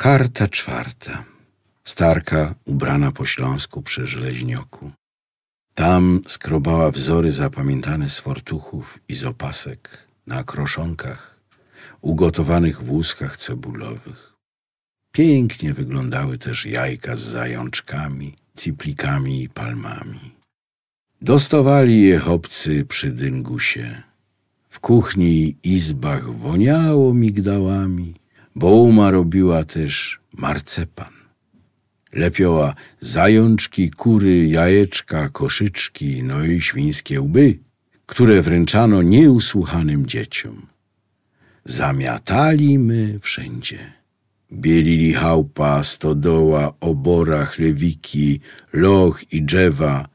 Karta czwarta. Starka ubrana po śląsku przy Żleźnioku. Tam skrobała wzory zapamiętane z fortuchów i z opasek, na kroszonkach, ugotowanych w łuskach cebulowych. Pięknie wyglądały też jajka z zajączkami, ciplikami i palmami. Dostowali je chłopcy przy dyngusie. W kuchni i izbach woniało migdałami, Bouma robiła też marcepan. Lepiła zajączki, kury, jajeczka, koszyczki, no i świńskie łby, które wręczano nieusłuchanym dzieciom. Zamiatali my wszędzie. Bielili chałpa, stodoła, obora, chlewiki, loch i drzewa.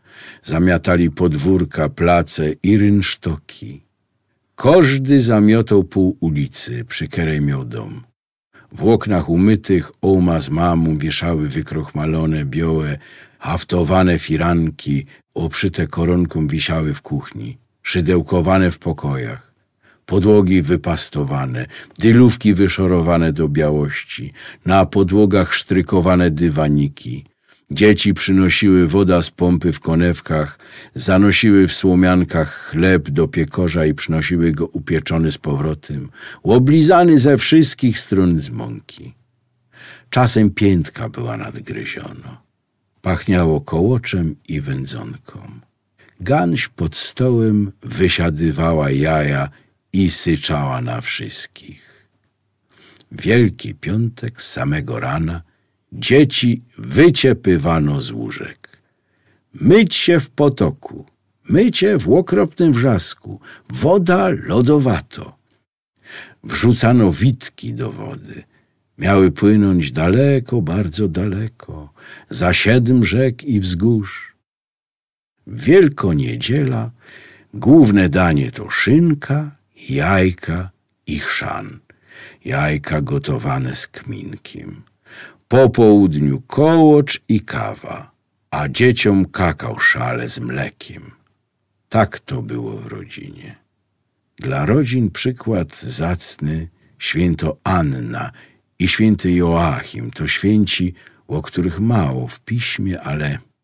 Zamiatali podwórka, place i rynsztoki. Każdy zamiotał pół ulicy, przy której dom. W oknach umytych ołma z mamu wieszały wykrochmalone, białe, haftowane firanki, oprzyte koronką wisiały w kuchni, szydełkowane w pokojach. Podłogi wypastowane, dylówki wyszorowane do białości, na podłogach sztrykowane dywaniki, Dzieci przynosiły woda z pompy w konewkach, zanosiły w słomiankach chleb do piekorza i przynosiły go upieczony z powrotem, łoblizany ze wszystkich stron z mąki. Czasem piętka była nadgryziono. Pachniało kołoczem i wędzonką. Ganś pod stołem wysiadywała jaja i syczała na wszystkich. Wielki piątek samego rana – Dzieci wyciepywano z łóżek. Myć się w potoku, mycie w okropnym wrzasku, woda lodowato. Wrzucano witki do wody. Miały płynąć daleko, bardzo daleko, za siedm rzek i wzgórz. Wielkoniedziela, główne danie to szynka, jajka i chrzan. Jajka gotowane z kminkiem. Po południu kołocz i kawa, a dzieciom kakał szale z mlekiem. Tak to było w rodzinie. Dla rodzin przykład zacny święto Anna i święty Joachim to święci, o których mało w piśmie, ale